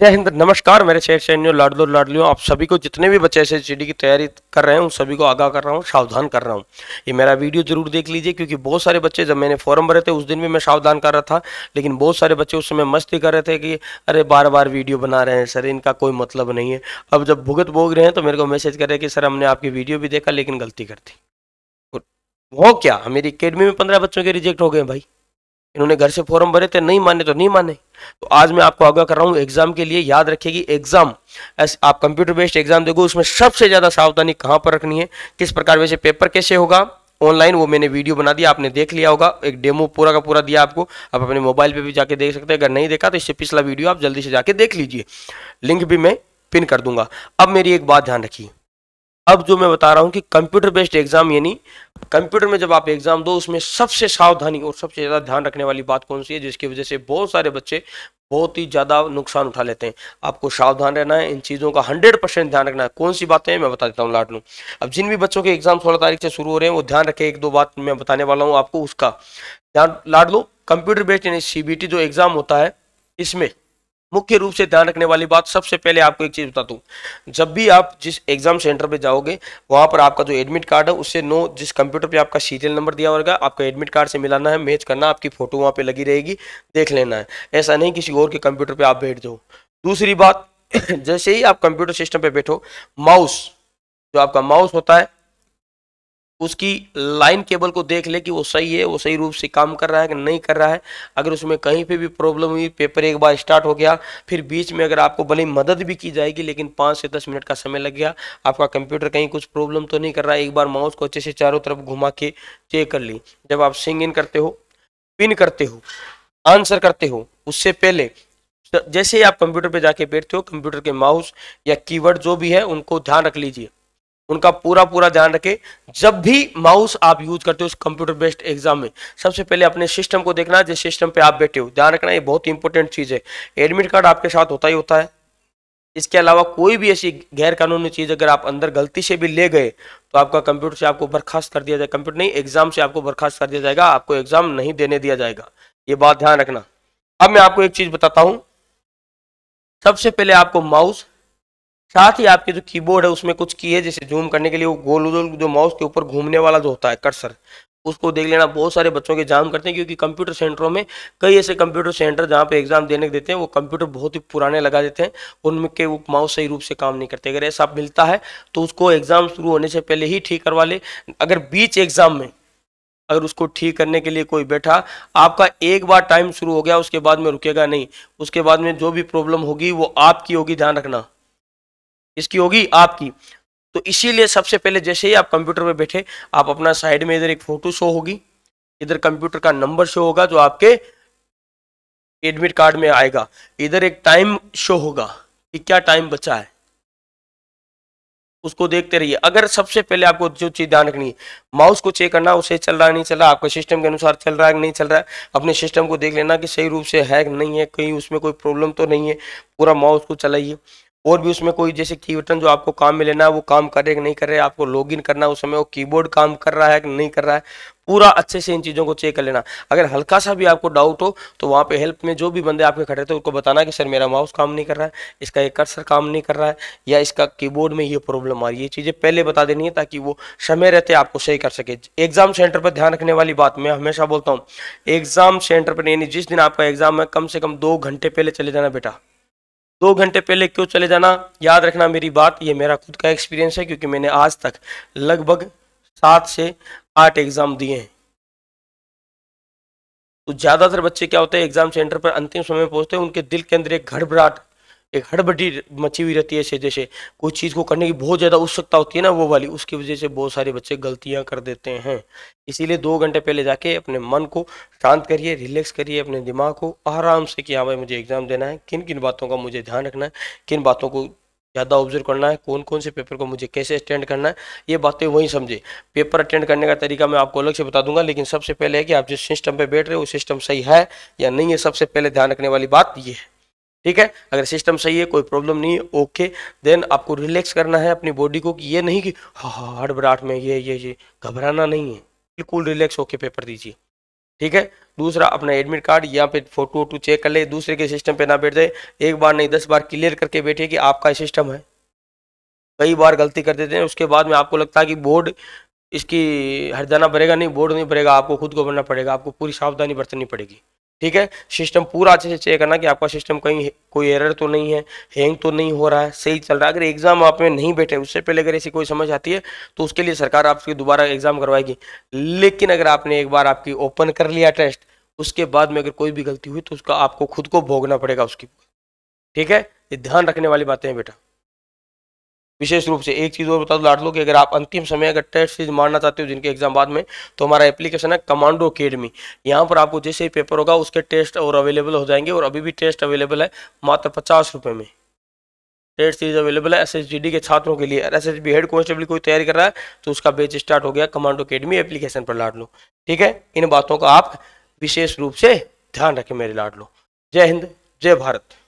जय हिंद नमस्कार मेरे शेर सैन्यों लाडलो लाडलियों आप सभी को जितने भी बच्चे एस की तैयारी कर रहे हैं उन सभी को आगाह कर रहा हूँ सावधान कर रहा हूँ ये मेरा वीडियो जरूर देख लीजिए क्योंकि बहुत सारे बच्चे जब मैंने फॉर्म भरे थे उस दिन भी मैं सावधान कर रहा था लेकिन बहुत सारे बच्चे उस समय मस्ती कर रहे थे कि अरे बार बार वीडियो बना रहे हैं सर इनका कोई मतलब नहीं है अब जब भुगत भोग रहे हैं तो मेरे को मैसेज कर रहे हैं कि सर हमने आपकी वीडियो भी देखा लेकिन गलती कर दी वो क्या मेरी अकेडमी में पंद्रह बच्चों के रिजेक्ट हो गए भाई इन्होंने घर से फॉर्म भरे थे नहीं माने तो नहीं माने तो आज मैं आपको आगाह कर रहा हूँ एग्जाम के लिए याद रखेगी एग्जाम आप कंप्यूटर बेस्ड एग्जाम दोगे उसमें सबसे ज्यादा सावधानी कहाँ पर रखनी है किस प्रकार वैसे पेपर कैसे होगा ऑनलाइन वो मैंने वीडियो बना दिया आपने देख लिया होगा एक डेमो पूरा का पूरा दिया आपको आप अपने मोबाइल पर भी जाके देख सकते हैं अगर नहीं देखा तो इससे पिछला वीडियो आप जल्दी से जाके देख लीजिए लिंक भी मैं पिन कर दूंगा अब मेरी एक बात ध्यान रखिए अब जो मैं बता रहा हूँ कि कंप्यूटर बेस्ड एग्जाम यानी कंप्यूटर में जब आप एग्जाम दो उसमें सबसे सावधानी और सबसे ज़्यादा ध्यान रखने वाली बात कौन सी है जिसकी वजह से बहुत सारे बच्चे बहुत ही ज़्यादा नुकसान उठा लेते हैं आपको सावधान रहना है इन चीज़ों का हंड्रेड परसेंट ध्यान रखना है कौन सी बातें मैं बता देता हूँ लाट लूँ अब जिन भी बच्चों के एग्जाम सोलह तारीख से शुरू हो रहे हैं वो ध्यान रखें एक दो बात मैं बताने वाला हूँ आपको उसका ध्यान लाट लो कंप्यूटर बेस्ड यानी सी जो एग्ज़ाम होता है इसमें मुख्य रूप से ध्यान रखने वाली बात सबसे पहले आपको एक चीज़ बता दूँ जब भी आप जिस एग्जाम सेंटर पे जाओगे वहां पर आपका जो एडमिट कार्ड है उससे नो जिस कंप्यूटर पे आपका सीरियल नंबर दिया होगा आपका एडमिट कार्ड से मिलाना है मैच करना आपकी फ़ोटो वहां पे लगी रहेगी देख लेना है ऐसा नहीं किसी और के कंप्यूटर पर आप बैठ जाओ दूसरी बात जैसे ही आप कंप्यूटर सिस्टम पर बैठो माउस जो आपका माउस होता है उसकी लाइन केबल को देख ले कि वो सही है वो सही रूप से काम कर रहा है कि नहीं कर रहा है अगर उसमें कहीं पे भी प्रॉब्लम हुई पेपर एक बार स्टार्ट हो गया फिर बीच में अगर आपको भले मदद भी की जाएगी लेकिन पाँच से दस मिनट का समय लग गया आपका कंप्यूटर कहीं कुछ प्रॉब्लम तो नहीं कर रहा है एक बार माउस को अच्छे से चारों तरफ घुमा के चेक कर ली जब आप सिंग इन करते हो पिन करते हो आंसर करते हो उससे पहले जैसे ही आप कंप्यूटर पर जाके बैठते हो कंप्यूटर के माउस या कीवर्ड जो भी है उनको ध्यान रख लीजिए उनका पूरा पूरा ध्यान रखें जब भी माउस आप यूज करते हो उस कंप्यूटर बेस्ड एग्जाम में सबसे पहले अपने सिस्टम को देखना जिस सिस्टम पे आप बैठे हो ध्यान रखना ये बहुत इंपॉर्टेंट चीज़ है एडमिट कार्ड आपके साथ होता ही होता है इसके अलावा कोई भी ऐसी गैर कानूनी चीज़ अगर आप अंदर गलती से भी ले गए तो आपका कंप्यूटर से आपको बर्खास्त कर दिया जाएगा कंप्यूटर नहीं एग्जाम से आपको बर्खास्त कर दिया जाएगा आपको एग्जाम नहीं देने दिया जाएगा ये बात ध्यान रखना अब मैं आपको एक चीज़ बताता हूं सबसे पहले आपको माउस साथ ही आपके जो कीबोर्ड है उसमें कुछ की है जैसे जूम करने के लिए वो गोल गोल जो माउस के ऊपर घूमने वाला जो होता है कर्सर उसको देख लेना बहुत सारे बच्चों के एग्जाम करते हैं क्योंकि कंप्यूटर सेंटरों में कई ऐसे कंप्यूटर सेंटर जहाँ पे एग्जाम देने के देते हैं वो कंप्यूटर बहुत ही पुराने लगा देते हैं उनमें के वो माउस सही रूप से काम नहीं करते अगर ऐसा मिलता है तो उसको एग्जाम शुरू होने से पहले ही ठीक करवा ले अगर बीच एग्जाम में अगर उसको ठीक करने के लिए कोई बैठा आपका एक बार टाइम शुरू हो गया उसके बाद में रुकेगा नहीं उसके बाद में जो भी प्रॉब्लम होगी वो आपकी होगी ध्यान रखना इसकी होगी आपकी तो इसीलिए सबसे पहले जैसे ही आप कंप्यूटर पर बैठे आप अपना साइड में इधर एक फोटो शो होगी इधर कंप्यूटर का नंबर शो होगा जो आपके एडमिट कार्ड में आएगा इधर एक टाइम शो होगा कि क्या टाइम बचा है उसको देखते रहिए अगर सबसे पहले आपको जो चीज़ ध्यान रखनी है माउस को चेक करना उसे चल रहा है नहीं चल रहा आपके सिस्टम के अनुसार चल रहा है कि नहीं चल रहा है अपने सिस्टम को देख लेना कि सही रूप से है नहीं है कहीं उसमें कोई प्रॉब्लम तो नहीं है पूरा माउस को चलाइए और भी उसमें कोई जैसे की बटन जो आपको काम में लेना है वो काम कर रहे नहीं कर रहे आपको लॉगिन करना है उस समय वो कीबोर्ड काम कर रहा है कि नहीं कर रहा है पूरा अच्छे से इन चीज़ों को चेक कर लेना अगर हल्का सा भी आपको डाउट हो तो वहाँ पे हेल्प में जो भी बंदे आपके खड़े थे उनको बताना कि सर मेरा माउस काम नहीं कर रहा है इसका एक कर्सर काम नहीं कर रहा है या इसका कीबोर्ड में ये प्रॉब्लम आ रही है चीज़ें पहले बता देनी है ताकि वो समय रहते आपको सही कर सके एग्ज़ाम सेंटर पर ध्यान रखने वाली बात मैं हमेशा बोलता हूँ एग्ज़ाम सेंटर पर यानी जिस दिन आपका एग्ज़ाम है कम से कम दो घंटे पहले चले जाना बेटा दो घंटे पहले क्यों चले जाना याद रखना मेरी बात ये मेरा खुद का एक्सपीरियंस है क्योंकि मैंने आज तक लगभग सात से आठ एग्ज़ाम दिए हैं तो ज़्यादातर बच्चे क्या होते हैं एग्ज़ाम सेंटर पर अंतिम समय पहुंचते हैं उनके दिल के अंदर एक घड़बड़ाहट एक हड़बड़ी मची हुई रहती है ऐसे जैसे कोई चीज़ को करने की बहुत ज़्यादा उत्सुकता होती है ना वो वाली उसकी वजह से बहुत सारे बच्चे गलतियाँ कर देते हैं इसीलिए दो घंटे पहले जाके अपने मन को शांत करिए रिलैक्स करिए अपने दिमाग को आराम से कि हाँ भाई मुझे एग्ज़ाम देना है किन किन बातों का मुझे ध्यान रखना है किन बातों को ज़्यादा ऑब्जर्व करना है कौन कौन से पेपर को मुझे कैसे अटेंड करना है ये बातें वहीं समझे पेपर अटेंड करने का तरीका मैं आपको अलग से बता दूंगा लेकिन सबसे पहले है कि आप जिस सिस्टम पे बैठ रहे हो सिस्टम सही है या नहीं है सबसे पहले ध्यान रखने वाली बात ये है ठीक है अगर सिस्टम सही है कोई प्रॉब्लम नहीं है ओके देन आपको रिलैक्स करना है अपनी बॉडी को कि ये नहीं कि हड़बड़ाहट में ये ये ये घबराना नहीं है बिल्कुल रिलैक्स होके पेपर दीजिए ठीक है दूसरा अपना एडमिट कार्ड या फिर फोटो वोटो चेक कर ले दूसरे के सिस्टम पे ना बैठ जाए एक बार नहीं दस बार क्लियर करके बैठे कि आपका सिस्टम है कई बार गलती कर देते हैं उसके बाद में आपको लगता है कि बोर्ड इसकी हरदाना भरेगा नहीं बोर्ड नहीं भरेगा आपको खुद को भरना पड़ेगा आपको पूरी सावधानी बरतनी पड़ेगी ठीक है सिस्टम पूरा अच्छे से चेक करना कि आपका सिस्टम कहीं कोई एरर तो नहीं है हैंग तो नहीं हो रहा है सही चल रहा है अगर एग्जाम आप में नहीं बैठे उससे पहले अगर ऐसी कोई समझ आती है तो उसके लिए सरकार आपकी दोबारा एग्जाम करवाएगी लेकिन अगर आपने एक बार आपकी ओपन कर लिया टेस्ट उसके बाद में अगर कोई भी गलती हुई तो उसका आपको खुद को भोगना पड़ेगा उसकी ठीक है ये ध्यान रखने वाली बातें हैं बेटा विशेष रूप से एक चीज़ और बता दो लाट लो कि अगर आप अंतिम समय अगर टेस्ट सीरीज मारना चाहते हो जिनके एग्जाम बाद में तो हमारा एप्लीकेशन है कमांडो अकेडमी यहाँ पर आपको जैसे ही पेपर होगा उसके टेस्ट और अवेलेबल हो जाएंगे और अभी भी टेस्ट अवेलेबल है मात्र पचास रुपये में टेस्ट सीरीज अवेलेबल है एस के छात्रों के लिए एस एस हेड कॉन्स्टेबल कोई तैयारी कर रहा है तो उसका बेच स्टार्ट हो गया कमांडो अकेडमी एप्लीकेशन पर लाड लो ठीक है इन बातों का आप विशेष रूप से ध्यान रखें मेरे लाड लो जय हिंद जय भारत